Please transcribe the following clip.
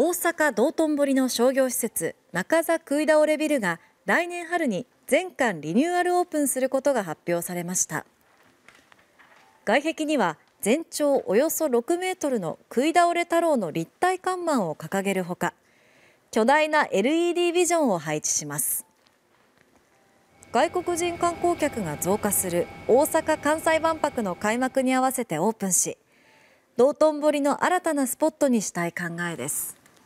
大阪道頓堀の商業施設中座食い倒れビルが来年春に全館リニューアルオープンすることが発表されました外壁には全長およそ6メートルの食い倒れ太郎の立体看板を掲げるほか巨大な LED ビジョンを配置します外国人観光客が増加する大阪・関西万博の開幕に合わせてオープンし道頓堀の新たなスポットにしたい考えです。